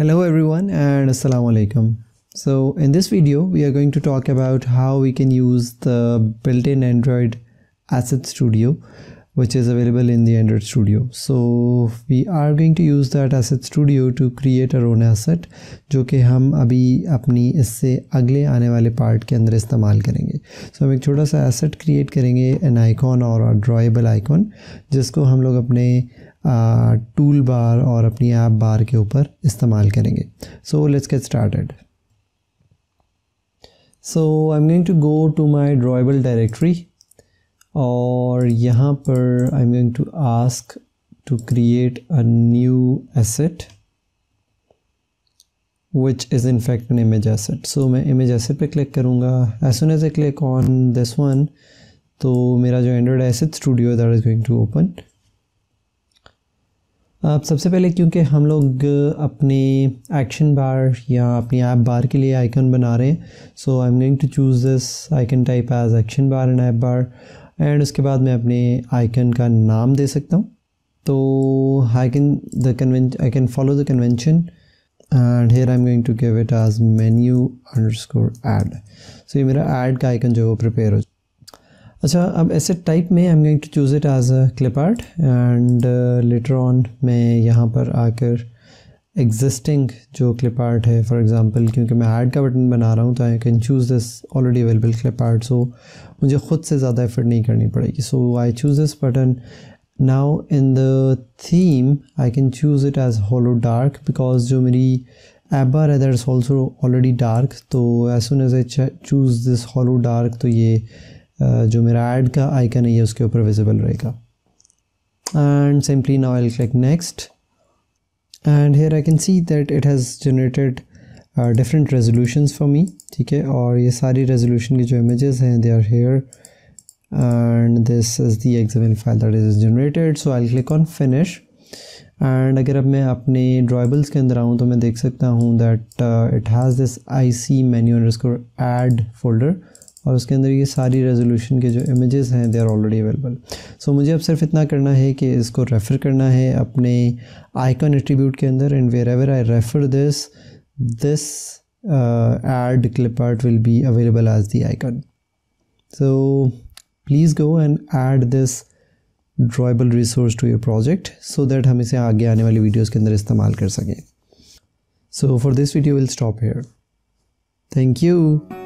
Hello everyone and Assalamu alaikum. So in this video we are going to talk about how we can use the built-in Android Asset Studio which is available in the Android Studio. So we are going to use that Asset Studio to create our own asset जो कि हम अभी अपनी इससे अगले आने वाले part के अंदर इस्तेमाल करेंगे सो so हम एक छोटा सा एसेट क्रिएट करेंगे एन आइकॉन और ड्रॉएबल आइकॉन जिसको हम लोग अपने टूल बार और अपनी ऐप बार के ऊपर इस्तेमाल करेंगे so let's get started so I am going to go to my drawable directory और यहाँ पर I am going to ask to create a new asset which is in fact an image asset so मैं image asset पे click करूँगा as soon as a click on this one तो मेरा जो Android asset studio that is going to open अब सबसे पहले क्योंकि हम लोग अपने एक्शन बार या अपनी ऐप बार के लिए आइकन बना रहे हैं so I am going to choose this icon type as action bar and app bar and उसके बाद मैं अपने आइकन का नाम दे सकता हूँ तो I can the conven I can follow the convention and here I am going to give it as menu underscore add so ये मेरा ऐड का आइकन जो है वो प्रिपेयर हो जाए अच्छा अब ऐसे टाइप में I am going to choose it as a clip art and later on मैं यहाँ पर आकर एग्जिस्टिंग जो क्लिप आर्ट है फॉर एग्जांपल क्योंकि मैं ऐड का बटन बना रहा हूँ तो I can choose this already available clip art so मुझे ख़ुद से ज़्यादा एफर्ट नहीं करनी पड़ेगी so I choose this button now in the theme I can choose it as holo dark because जो मेरी एबर है that is also already dark तो as soon as I choose this holo dark तो ये जो मेरा add का icon है उसके ऊपर विजिबल रहेगा and simply now I click next and here I can see that it has generated different resolution for me ठीक है और ये सारी रेजोल्यूशन के जो इमेज हैं they are here and this is the example file that is generated so I click on finish and अगर अब मैं अपने ड्राइबल्स के अंदर आऊँ तो मैं देख सकता हूँ that it has this I C menu and add folder और उसके अंदर ये सारी रेजोल्यूशन के जो इमेजेस हैं they are already available so मुझे अब सिर्फ इतना करना है कि इसको रेफ़र करना है अपने आइकन एट्रीब्यूट के अंदर and wherever I refer this this add clip art will be available as the icon so please go and add this drawable resource to your project so that हम इसे आगे आने वाली videos के अंदर इस्तेमाल कर सकें so for this video will stop here thank you